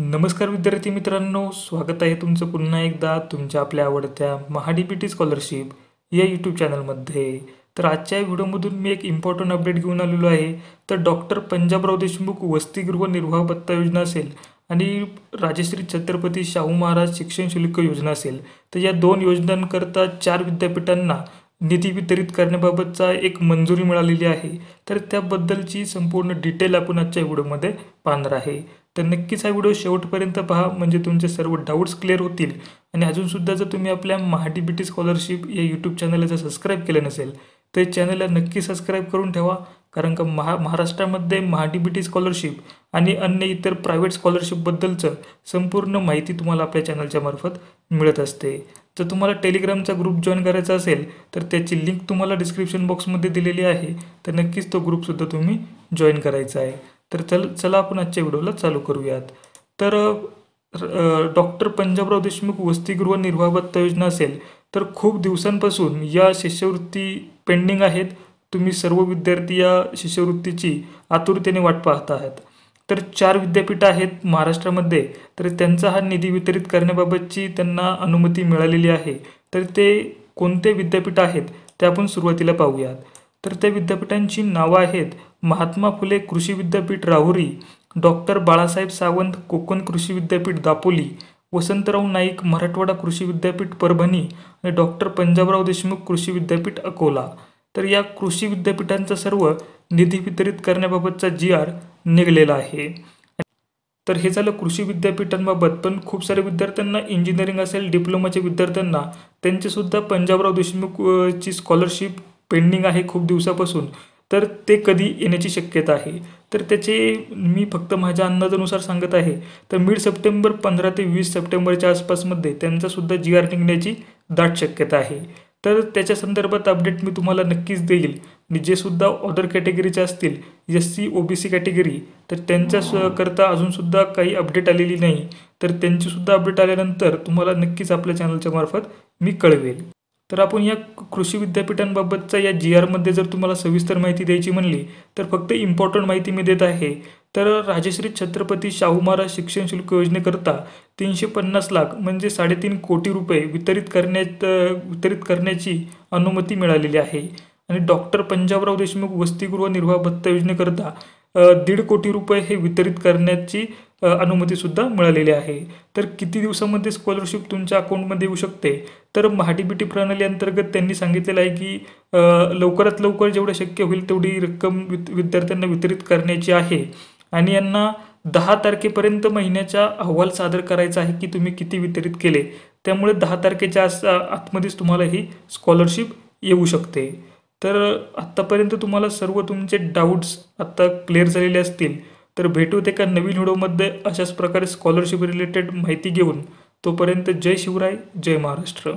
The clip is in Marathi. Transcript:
नमस्कार विद्यार्थी मित्रांनो स्वागत आहे तुमचं पुन्हा एकदा तुमच्या आपल्या आवडत्या महाडीबीटी स्कॉलरशिप या यूट्यूब चॅनलमध्ये तर आजच्या व्हिडिओमधून मी एक इम्पॉर्टंट अपडेट घेऊन आलेलो आहे तर डॉक्टर पंजाबराव देशमुख वसतिगृह निर्वाह भत्ता योजना असेल आणि राजश्री छत्रपती शाहू महाराज शिक्षण शुल्क योजना असेल तर या दोन योजनांकरता चार विद्यापीठांना निधी वितरित करण्याबाबतचा एक मंजुरी मिळालेली आहे तर त्याबद्दलची संपूर्ण डिटेल आपण आजच्या व्हिडिओमध्ये पाहणार आहे तर नक्कीच हा व्हिडिओ शेवटपर्यंत पहा म्हणजे तुमचे सर्व डाऊट्स क्लिअर होतील आणि अजूनसुद्धा जर तुम्ही आपल्या महाडी बी टी स्कॉलरशिप या यूट्यूब चॅनलला जर सबस्क्राईब केलं नसेल तर चॅनलला नक्की सबस्क्राईब करून ठेवा कारण का महा महाराष्ट्रामध्ये महाडी बी टी स्कॉलरशिप आणि अन्य इतर प्रायव्हेट स्कॉलरशिपबद्दलचं संपूर्ण माहिती तुम्हाला आपल्या चॅनलच्या मार्फत मिळत असते जर तुम्हाला टेलिग्रामचा ग्रुप जॉईन करायचा असेल तर त्याची लिंक तुम्हाला डिस्क्रिप्शन बॉक्समध्ये दिलेली आहे तर नक्कीच तो ग्रुपसुद्धा तुम्ही जॉईन करायचा आहे तर चल चला आपण आजच्या व्हिडिओला चालू करूयात तर डॉक्टर पंजाबराव देशमुख वसतिगृह निर्वाह भत्ता योजना असेल तर खूप दिवसांपासून या शिष्यवृत्ती पेंडिंग आहेत तुम्ही सर्व विद्यार्थी या शिष्यवृत्तीची आतुरतेने वाट पाहत आहात तर चार विद्यापीठ आहेत महाराष्ट्रामध्ये तर त्यांचा हा निधी वितरित करण्याबाबतची त्यांना अनुमती मिळालेली आहे तर ते कोणते विद्यापीठ आहेत ते आपण सुरुवातीला पाहूयात तर त्या विद्यापीठांची नावं आहेत महात्मा फुले कृषी विद्यापीठ राहुरी डॉक्टर बाळासाहेब सावंत कोकण कृषी विद्यापीठ दापोली वसंतराव नाईक मराठवाडा कृषी विद्यापीठ परभणी आणि डॉक्टर पंजाबराव देशमुख कृषी विद्यापीठ अकोला तर या कृषी विद्यापीठांचा सर्व निधी वितरित करण्याबाबतचा जी आर निघलेला आहे तर हे झालं कृषी विद्यापीठांबाबत पण खूप सारे विद्यार्थ्यांना इंजिनिअरिंग असेल डिप्लोमाच्या विद्यार्थ्यांना त्यांचेसुद्धा पंजाबराव देशमुख ची स्कॉलरशिप पेंडिंग आहे खूप दिवसापासून तर ते कधी येण्याची शक्यता आहे तर त्याचे मी फक्त माझ्या अंदाजानुसार सांगत आहे तर मिड सप्टेंबर पंधरा ते वीस सप्टेंबरच्या आसपासमध्ये त्यांचासुद्धा जी आर निघण्याची दाट शक्यता आहे तर त्याच्या संदर्भात अपडेट मी तुम्हाला नक्कीच देईल आणि जे सुद्धा ऑदर कॅटेगरीचे असतील S C O B C category तर त्यांच्या करता अजूनसुद्धा काही अपडेट आलेली नाही तर त्यांचीसुद्धा अपडेट आल्यानंतर तुम्हाला नक्कीच आपल्या चॅनलच्या मार्फत मी कळवेल तर आपण या कृषी विद्यापीठांबाबतचा या जी आरमध्ये जर तुम्हाला सविस्तर माहिती द्यायची म्हणली तर फक्त इम्पॉर्टंट माहिती मी देत आहे तर राजश्री छत्रपती शाहू महाराज शिक्षण शुल्क योजनेकरता तीनशे पन्नास लाख म्हणजे साडेतीन कोटी रुपये वितरित करण्यात वितरित करण्याची अनुमती मिळालेली आहे आणि डॉक्टर पंजाबराव देशमुख वसतिगृह निर्वाह भत्ता योजनेकरता दीड कोटी रुपये हे वितरित करण्याची अनुमतीसुद्धा मिळालेली आहे तर किती दिवसामध्ये स्कॉलरशिप तुमच्या अकाउंटमध्ये येऊ शकते तर महाडीबीटी प्रणाली अंतर्गत त्यांनी सांगितलेलं आहे की लवकरात लवकर जेवढं शक्य होईल तेवढी रक्कम विद्यार्थ्यांना वितरित करण्याची आहे आणि यांना दहा तारखेपर्यंत महिन्याचा अहवाल सादर करायचा आहे की तुम्ही किती वितरित केले त्यामुळे दहा तारखेच्या आस आतमध्येच तुम्हाला ही स्कॉलरशिप येऊ शकते तर आत्तापर्यंत तुम्हाला सर्व तुमचे डाऊट्स आत्ता क्लिअर झालेले असतील तर भेटूत एका नवीन व्हिडिओमध्ये अशाच प्रकारे स्कॉलरशिप रिलेटेड माहिती घेऊन तोपर्यंत जय शिवराय जय महाराष्ट्र